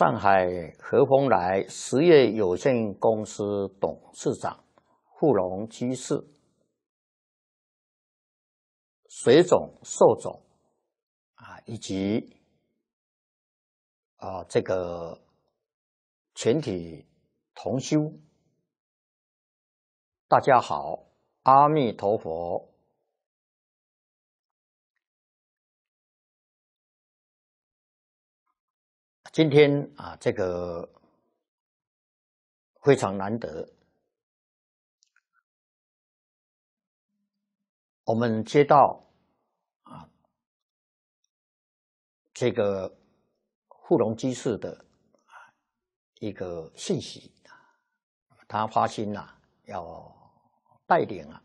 上海和丰来实业有限公司董事长富荣居士，水众受众啊，以及啊这个全体同修，大家好，阿弥陀佛。今天啊，这个非常难得，我们接到啊这个富隆基士的一个信息，他发信了，要带领啊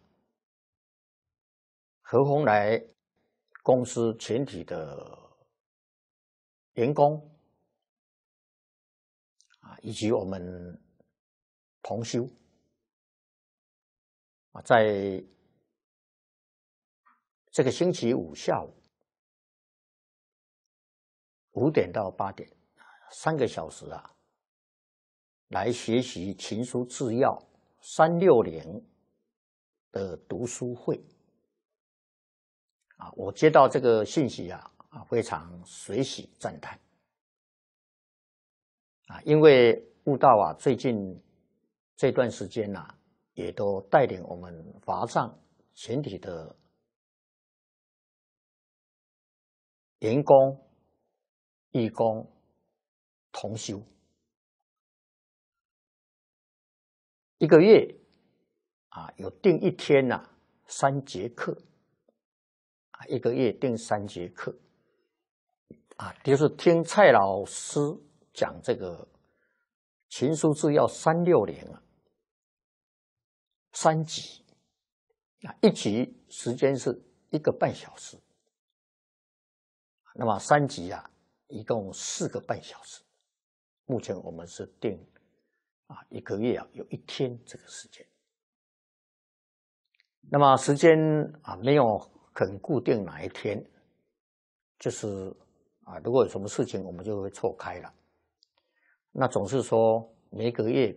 何鸿来公司全体的员工。以及我们同修啊，在这个星期五下午五点到八点，三个小时啊，来学习《情书制药三六零》的读书会啊！我接到这个信息啊，啊，非常随喜赞叹。啊，因为悟道啊，最近这段时间呐，也都带领我们华藏全体的员工、义工同修，一个月啊，有定一天呐，三节课啊，一个月定三节课啊，就是听蔡老师。讲这个《秦书志》要三六年啊，三集啊，一集时间是一个半小时，那么三集啊，一共四个半小时。目前我们是定啊一个月啊，有一天这个时间。那么时间啊，没有很固定哪一天，就是啊，如果有什么事情，我们就会错开了。那总是说每个月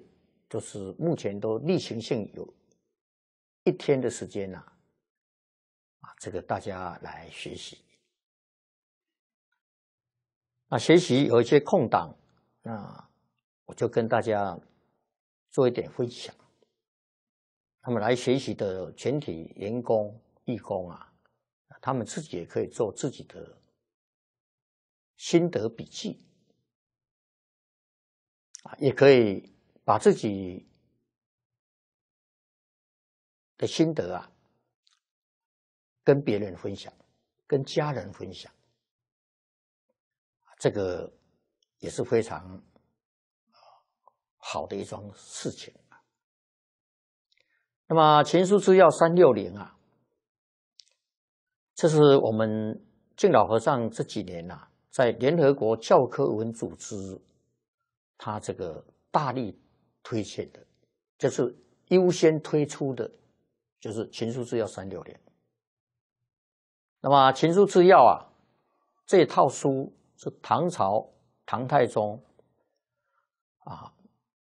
就是目前都例行性有一天的时间呐，啊，这个大家来学习。那学习有一些空档，那我就跟大家做一点分享。他们来学习的全体员工、义工啊，他们自己也可以做自己的心得笔记。也可以把自己的心得啊跟别人分享，跟家人分享，这个也是非常好的一桩事情啊。那么《情书之药》三六零啊，这是我们敬老和尚这几年呐在联合国教科文组织。他这个大力推荐的，就是优先推出的，就是《秦书制药》三六零。那么《秦书制药》啊，这套书是唐朝唐太宗啊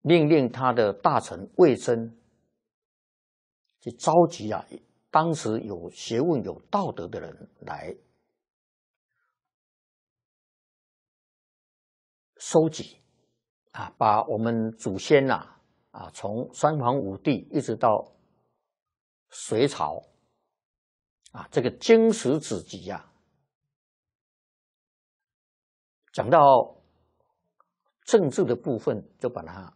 命令他的大臣魏征去召集啊，当时有学问、有道德的人来收集。啊，把我们祖先呐，啊，从三皇五帝一直到隋朝，啊，这个经史子集呀，讲到政治的部分，就把它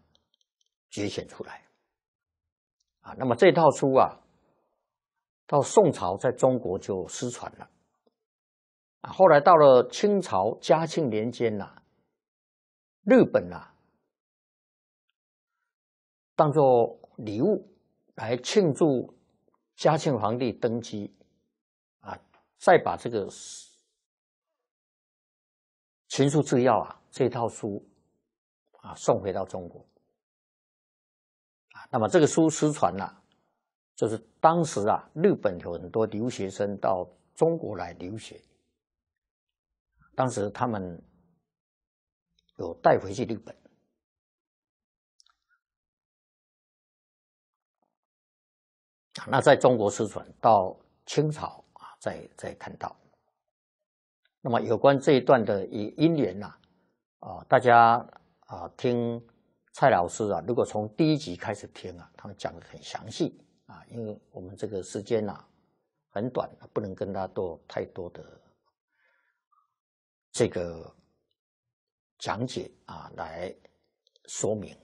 节选出来，啊，那么这套书啊，到宋朝在中国就失传了，啊，后来到了清朝嘉庆年间呐，日本呐。当做礼物来庆祝嘉庆皇帝登基，啊，再把这个《情书制药啊这套书啊送回到中国，啊，那么这个书失传了，就是当时啊，日本有很多留学生到中国来留学，当时他们有带回去日本。那在中国失传，到清朝啊，再再看到。那么有关这一段的英联呐，啊，大家啊，听蔡老师啊，如果从第一集开始听啊，他们讲的很详细啊，因为我们这个时间呐。很短，不能跟他做太多的这个讲解啊，来说明。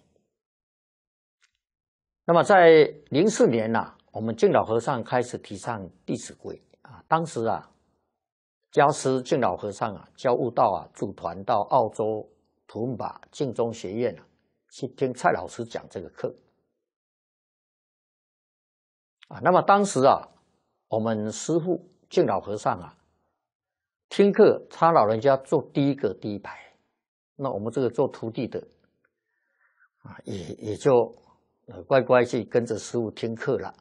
那么在零四年呐。我们净老和尚开始提倡《弟子规》啊，当时啊，家师净老和尚啊，教悟道啊，组团到澳洲图巴净中学院啊，去听蔡老师讲这个课啊。那么当时啊，我们师父净老和尚啊，听课他老人家坐第一个第一排，那我们这个做徒弟的啊，也也就乖乖去跟着师父听课了。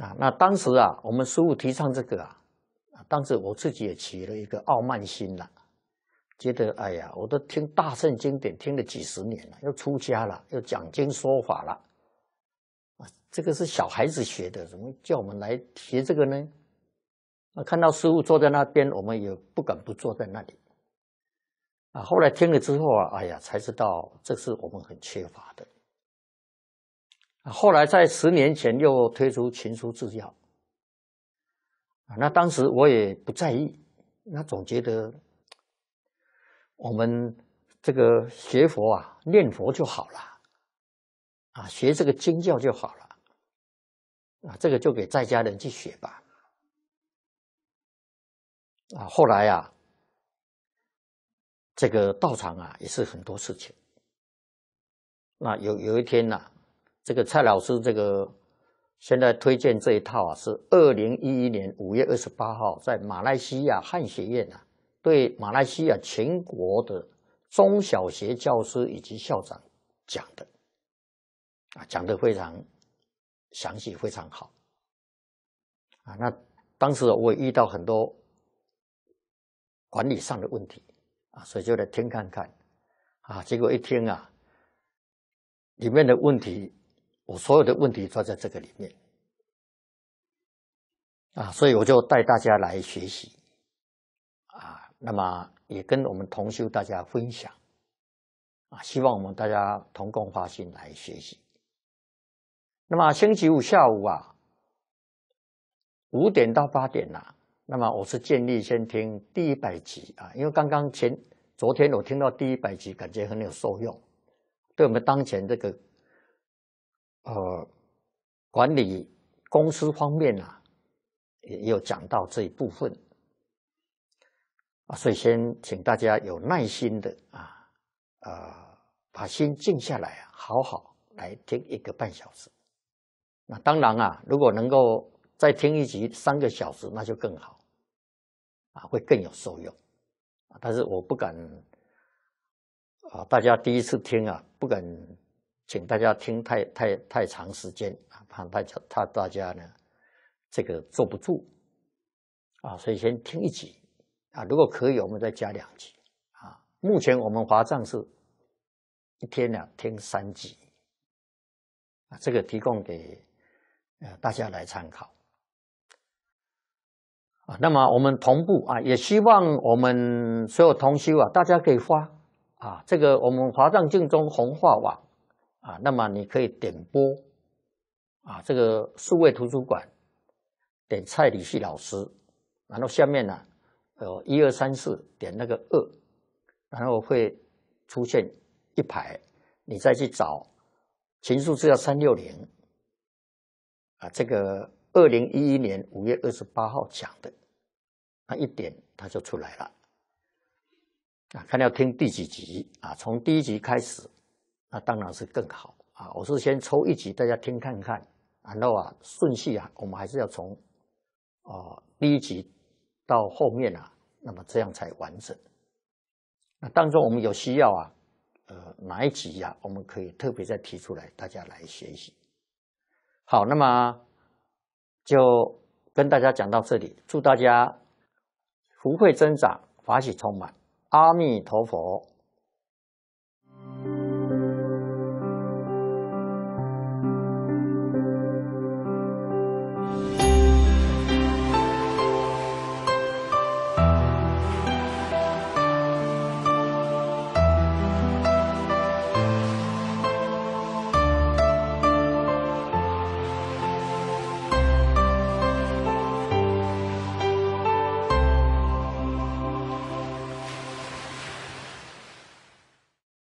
啊，那当时啊，我们师傅提倡这个啊，啊，当时我自己也起了一个傲慢心了，觉得哎呀，我都听大圣经典听了几十年了，要出家了，要讲经说法了，啊，这个是小孩子学的，怎么叫我们来学这个呢？那看到师傅坐在那边，我们也不敢不坐在那里。啊，后来听了之后啊，哎呀，才知道这是我们很缺乏的。后来在十年前又推出《群书治要》啊，那当时我也不在意，那总觉得我们这个学佛啊，念佛就好了啊，学这个经教就好了啊，这个就给在家人去学吧啊。后来呀，这个道场啊也是很多事情。那有有一天呢。这个蔡老师，这个现在推荐这一套啊，是二零一一年五月二十八号在马来西亚汉学院啊，对马来西亚全国的中小学教师以及校长讲的，啊，讲的非常详细，非常好，啊，那当时我遇到很多管理上的问题啊，所以就来听看看，啊，结果一听啊，里面的问题。我所有的问题都在这个里面啊，所以我就带大家来学习啊。那么也跟我们同修大家分享啊，希望我们大家同共发心来学习。那么星期五下午啊，五点到八点啊，那么我是建议先听第一百集啊，因为刚刚前昨天我听到第一百集，感觉很有受用，对我们当前这个。呃，管理公司方面呢，也有讲到这一部分啊，所以先请大家有耐心的啊，呃，把心静下来好好来听一个半小时。那当然啊，如果能够再听一集三个小时，那就更好啊，会更有受用啊。但是我不敢啊，大家第一次听啊，不敢。请大家听太太太长时间啊，怕大家怕大家呢这个坐不住啊，所以先听一集啊，如果可以，我们再加两集啊。目前我们华藏是一天两天三集啊，这个提供给呃大家来参考啊。那么我们同步啊，也希望我们所有同修啊，大家可以发啊，这个我们华藏净中红化网。啊，那么你可以点播，啊，这个数位图书馆点蔡礼旭老师，然后下面呢有一二三四点那个二，然后会出现一排，你再去找情书资料三六零，啊，这个二零一一年五月二十八号讲的，那一点它就出来了，啊，看要听第几集啊，从第一集开始。那当然是更好啊！我是先抽一集大家听看看，然后啊，顺序啊，我们还是要从啊第一集到后面啊，那么这样才完整。那当中我们有需要啊，呃哪一集呀，我们可以特别再提出来，大家来学习。好，那么就跟大家讲到这里，祝大家福慧增长，法喜充满，阿弥陀佛。